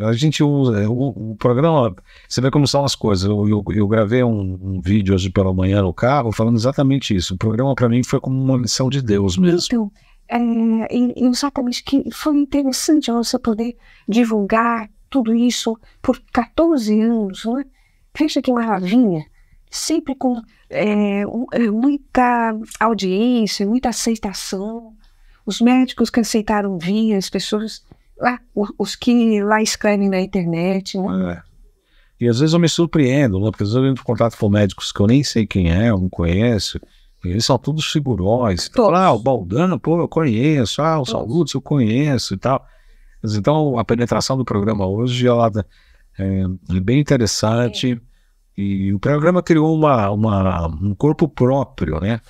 A gente usa. É, o, o programa. Você vê como são as coisas. Eu, eu, eu gravei um, um, vídeo hoje pela manhã no carro falando exatamente isso. O programa para mim foi como uma missão de Deus mesmo. Então, é, exatamente. Que foi interessante você poder divulgar tudo isso por 14 anos, né? Veja que maravilha! Sempre com é, é, muita audiência, muita aceitação. Os médicos que aceitaram vir, as pessoas os que lá escrevem na internet. Né? É. E às vezes eu me surpreendo, né? porque às vezes eu entro em contato com médicos que eu nem sei quem é, eu não conheço. E eles são todos figurões. Então, todos. ah, o Baldano, pô, eu conheço. Ah, o Saúde, eu conheço e tal. Mas, então, a penetração do programa hoje ela, é, é bem interessante. É. E o programa criou uma, uma, um corpo próprio, né?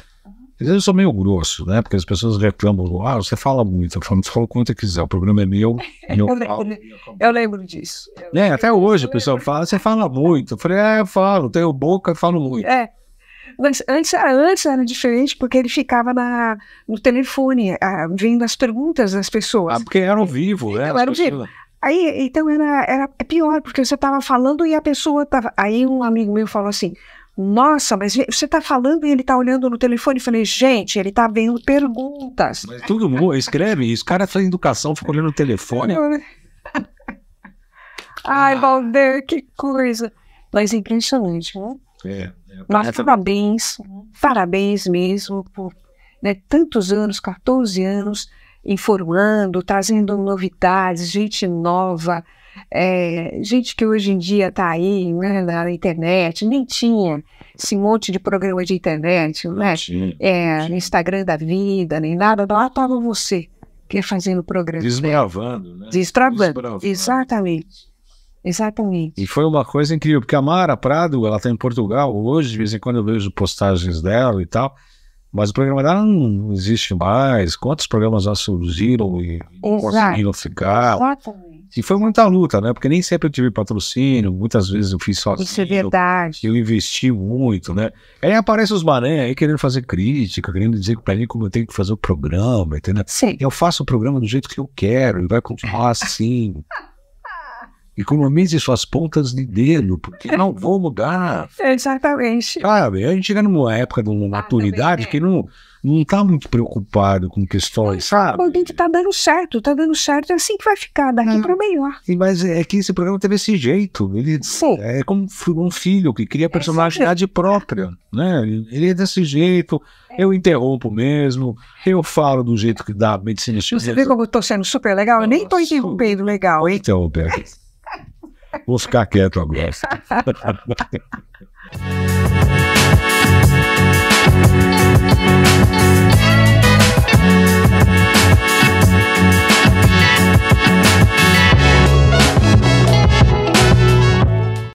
Eu sou meio grosso, né? Porque as pessoas reclamam, ah, você fala muito. Eu falo, fala quanto quiser, o problema é meu. meu eu, lembro, né? eu lembro disso. Eu né? até hoje a pessoa fala, você fala muito. Eu falei, é, eu falo, tenho boca, e falo muito. É. Mas antes, ah, antes era diferente porque ele ficava na, no telefone, a, ah, vendo as perguntas das pessoas. Ah, porque era ao vivo, né? Então, era ao vivo. Aí, então era, era é pior, porque você estava falando e a pessoa estava. Aí um amigo meu falou assim: nossa, mas você está falando e ele está olhando no telefone. Eu falei, gente, ele está vendo perguntas. Mas tudo bom, escreve isso. O cara faz educação, fica olhando no telefone. Né? Ai, ah. Valder, que coisa. Mas é impressionante, né? É. é tá- parabéns, parabéns mesmo por né, tantos anos, 14 anos, informando, trazendo novidades, gente nova, é, gente que hoje em dia está aí né, na internet, nem tinha esse assim, monte de programa de internet, né? é, Instagram da vida, nem nada, lá estava você que fazendo o programa. Né. Desbravando, né? exatamente. Exatamente. E foi uma coisa incrível, porque a Mara Prado, ela está em Portugal hoje, de vez em quando eu vejo postagens dela e tal, mas o programa dela não existe mais. Quantos programas já surgiram e conseguiram ficar? Exatamente. E foi muita luta, né? Porque nem sempre eu tive patrocínio, muitas vezes eu fiz sozinho. Isso é verdade. Eu investi muito, né? Aí aparece os mané aí querendo fazer crítica, querendo dizer pra mim como eu tenho que fazer o programa, entendeu? Sim. Eu faço o programa do jeito que eu quero e vai continuar assim economize suas pontas de dedo, porque não vou mudar. Exatamente. Sabe, a gente chega numa época de uma maturidade ah, que não não está muito preocupado com questões, sabe? O que está dando certo, está dando certo, é assim que vai ficar, daqui para o melhor. Mas é que esse programa teve esse jeito, ele Sim. é como um filho que cria é, personalidade é própria, né? Ele é desse jeito, é. eu interrompo mesmo, eu falo do jeito que dá a medicina chinesa. Você vê como eu estou sendo super legal? Eu nem estou interrompendo legal, hein? Interromper. Então, Vou ficar quieto agora.